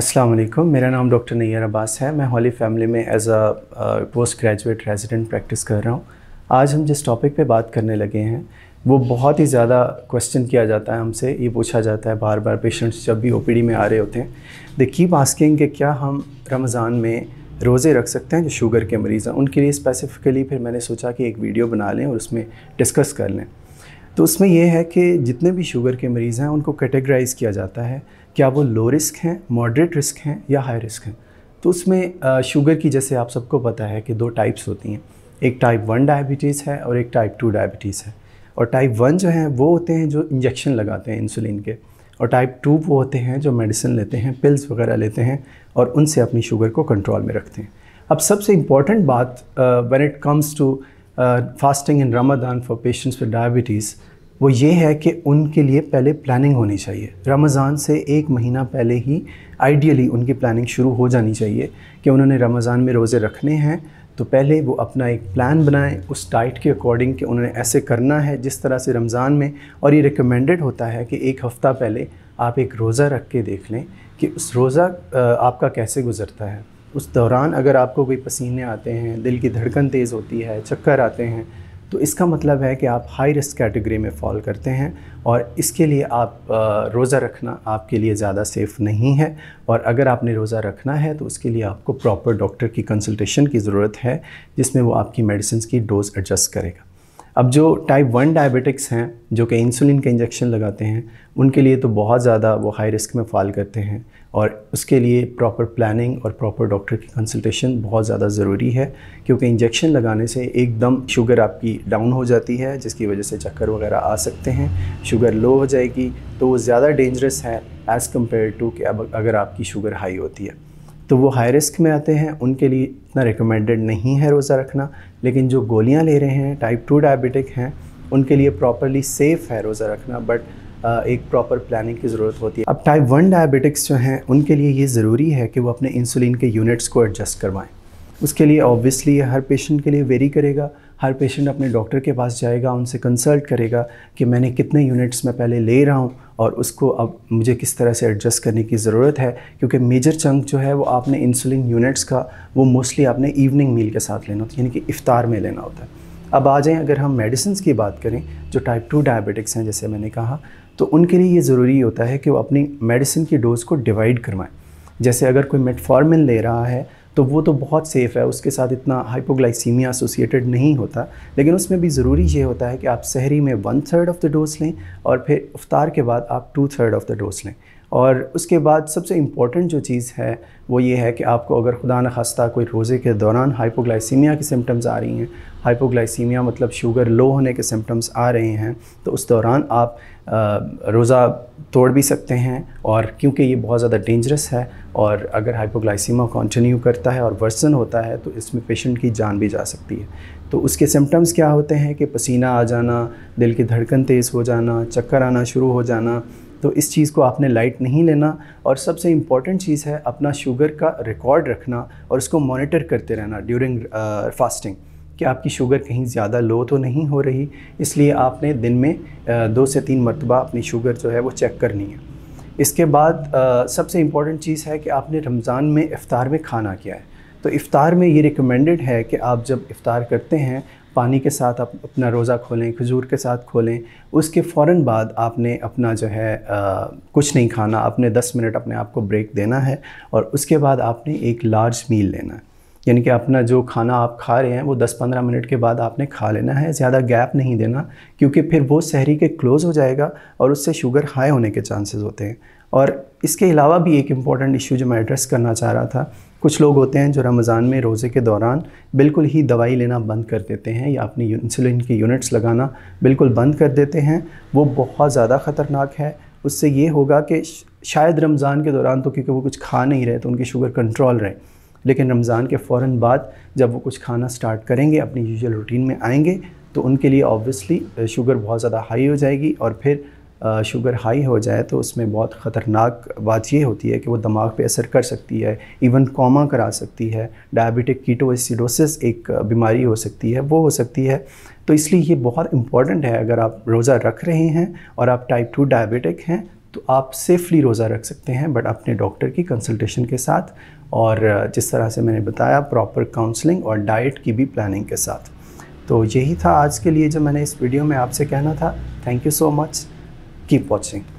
अस्सलाम वालेकुम मेरा नाम डॉक्टर नैयर अब्बास है मैं हॉली फैमिली में as a post graduate resident practice कर रहा हूँ आज हम जिस टॉपिक पे बात करने लगे हैं वो बहुत ही ज़्यादा क्वेश्चन किया जाता है हमसे ये पूछा जाता है बार बार पेशेंट्स जब भी ओपीडी में आ रहे होते हैं दे कीप आस्किंग कि क्या हम रमज़ान में रोज़े रख सकते हैं जो शुगर के मरीज़ हैं उनके लिए स्पेसिफ़िकली फिर मैंने सोचा कि एक वीडियो बना लें और उसमें डिस्कस कर लें तो उसमें यह है कि जितने भी शुगर के मरीज़ हैं उनको कैटेगराइज़ किया जाता है क्या वो लो रिस्क हैं मॉडरेट रिस्क हैं या हाई रिस्क हैं तो उसमें शुगर की जैसे आप सबको पता है कि दो टाइप्स होती हैं एक टाइप वन डायबिटीज़ है और एक टाइप टू डायबिटीज़ है और टाइप वन जो हैं वो होते हैं जो इंजेक्शन लगाते हैं इंसुलिन के और टाइप टू वो होते हैं जो मेडिसिन लेते हैं पिल्स वगैरह लेते हैं और उनसे अपनी शुगर को कंट्रोल में रखते हैं अब सबसे इम्पॉर्टेंट बात when it comes to fasting in Ramadan for patients with diabetes वो ये है कि उनके लिए पहले प्लानिंग होनी चाहिए रमज़ान से एक महीना पहले ही आइडियली उनकी प्लानिंग शुरू हो जानी चाहिए कि उन्होंने रमज़ान में रोज़े रखने हैं तो पहले वो अपना एक प्लान बनाएं उस डाइट के अकॉर्डिंग कि उन्होंने ऐसे करना है जिस तरह से रमज़ान में और ये रिकमेंडेड होता है कि एक हफ़्ता पहले आप एक रोज़ा रख के देख लें कि उस रोज़ा आपका कैसे गुज़रता है उस दौरान अगर आपको कोई पसीने आते हैं दिल की धड़कन तेज़ होती है चक्कर आते हैं तो इसका मतलब है कि आप हाई रिस्क कैटेगरी में फॉल करते हैं और इसके लिए आप रोज़ा रखना आपके लिए ज़्यादा सेफ़ नहीं है और अगर आपने रोज़ा रखना है तो उसके लिए आपको प्रॉपर डॉक्टर की कंसल्टेशन की ज़रूरत है जिसमें वो आपकी मेडिसिन की डोज़ एडजस्ट करेगा अब जो टाइप वन डायबिटिक्स हैं जो कि इंसुलिन के इंजेक्शन लगाते हैं उनके लिए तो बहुत ज़्यादा वो हाई रिस्क में फॉल करते हैं और उसके लिए प्रॉपर प्लानिंग और प्रॉपर डॉक्टर की कंसल्टेशन बहुत ज़्यादा ज़रूरी है क्योंकि इंजेक्शन लगाने से एकदम शुगर आपकी डाउन हो जाती है जिसकी वजह से चक्कर वगैरह आ सकते हैं शुगर लो हो जाएगी तो वो ज़्यादा डेंजरस है एज़ कम्पेयर टू कि अब अगर आपकी शुगर हाई होती है तो वो हाई रिस्क में आते हैं उनके लिए इतना रिकमेंडेड नहीं है रोज़ा रखना लेकिन जो गोलियां ले रहे हैं टाइप टू डायबिटिक हैं उनके लिए प्रॉपरली सेफ़ है रोज़ा रखना बट एक प्रॉपर प्लानिंग की ज़रूरत होती है अब टाइप वन डायबिटिक्स जो हैं उनके लिए ये ज़रूरी है कि वो अपने इंसुलिन के यूनिट्स को एडजस्ट करवाएँ उसके लिए ऑब्वियसली ये हर पेशेंट के लिए वेरी करेगा हर पेशेंट अपने डॉक्टर के पास जाएगा उनसे कंसल्ट करेगा कि मैंने कितने यूनिट्स में पहले ले रहा हूँ और उसको अब मुझे किस तरह से एडजस्ट करने की ज़रूरत है क्योंकि मेजर चंक जो है वो आपने इंसुलिन यूनिट्स का वो मोस्टली आपने इवनिंग मील के साथ लेना होता है यानी कि इफ़ार में लेना होता है अब आ जाएँ अगर हम मेडिसिन की बात करें जो टाइप टू डायबिटिक्स हैं जैसे मैंने कहा तो उनके लिए ये ज़रूरी होता है कि वो अपनी मेडिसिन की डोज़ को डिवाइड करवाएँ जैसे अगर कोई मेटफॉर्मिन ले रहा है तो वो तो बहुत सेफ़ है उसके साथ इतना हाइपोग्लाइसीमिया एसोसिएटेड नहीं होता लेकिन उसमें भी ज़रूरी ये होता है कि आप सहरी में one third of the dose लें और फिर अफ्तार के बाद आप two third of the dose लें और उसके बाद सबसे इम्पॉर्टेंट जो चीज़ है वो ये है कि आपको अगर खुदा न खास्ता कोई रोज़े के दौरान हाइपोग्लाइसीमिया की सिम्टम्स आ रही हैं हाइपोग्लाइसीमिया मतलब शुगर लो होने के सिम्टम्स आ रहे हैं तो उस दौरान आप रोज़ा तोड़ भी सकते हैं और क्योंकि ये बहुत ज़्यादा डेंजरस है और अगर हाइपोग्लाइसीमा कंटिन्यू करता है और वर्सन होता है तो इसमें पेशेंट की जान भी जा सकती है तो उसके सिम्टम्स क्या होते हैं कि पसीना आ जाना दिल की धड़कन तेज़ हो जाना चक्कर आना शुरू हो जाना तो इस चीज़ को आपने लाइट नहीं लेना और सबसे इम्पॉर्टेंट चीज़ है अपना शुगर का रिकॉर्ड रखना और उसको मॉनिटर करते रहना ड्यूरिंग फास्टिंग uh, कि आपकी शुगर कहीं ज़्यादा लो तो नहीं हो रही इसलिए आपने दिन में uh, दो से तीन मरतबा अपनी शुगर जो है वो चेक करनी है इसके बाद आ, uh, सबसे इम्पॉर्टेंट चीज़ है कि आपने रमज़ान में इफ़ार में खाना किया है तो इफ़ार में ये रिकमेंडेड है कि आप जब इफ़ार करते हैं पानी के साथ आप अपना रोज़ा खोलें खजूर के साथ खोलें उसके फ़ौर बाद आपने अपना जो है आ, कुछ नहीं खाना आपने 10 मिनट अपने आप को ब्रेक देना है और उसके बाद आपने एक लार्ज मील लेना है यानी कि अपना जो खाना आप खा रहे हैं वो 10-15 मिनट के बाद आपने खा लेना है ज़्यादा गैप नहीं देना क्योंकि फिर वो शहरी के क्लोज़ हो जाएगा और उससे शुगर हाई होने के चांसेस होते हैं और इसके अलावा भी एक इम्पॉर्टेंट इशू जो मैं एड्रेस करना चाह रहा था कुछ लोग होते हैं जो रमज़ान में रोज़े के दौरान बिल्कुल ही दवाई लेना बंद कर देते हैं या अपनी इंसुलिन की यूनिट्स लगाना बिल्कुल बंद कर देते हैं वो बहुत ज़्यादा ख़तरनाक है उससे ये होगा कि शायद रमज़ान के दौरान तो क्योंकि वो कुछ खा नहीं रहे तो उनकी शुगर कंट्रोल रहे लेकिन रमज़ान के फ़ौर बाद जब वो कुछ खाना स्टार्ट करेंगे अपनी यूजल रूटीन में आएंगे तो उनके लिए ऑब्वियसली शुगर बहुत ज़्यादा हाई हो जाएगी और फिर शुगर हाई हो जाए तो उसमें बहुत ख़तरनाक बात ये होती है कि वो दिमाग पे असर कर सकती है इवन कॉमा करा सकती है डायबिटिक कीटोसिडोसिस एक बीमारी हो सकती है वो हो सकती है तो इसलिए ये बहुत इम्पॉर्टेंट है अगर आप रोज़ा रख रहे हैं और आप टाइप टू डायबिटिक हैं तो आप सेफली रोज़ा रख सकते हैं बट अपने डॉक्टर की कंसल्टेशन के साथ और जिस तरह से मैंने बताया प्रॉपर काउंसलिंग और डाइट की भी प्लानिंग के साथ तो यही था आज के लिए जो मैंने इस वीडियो में आपसे कहना था thank you so much keep watching.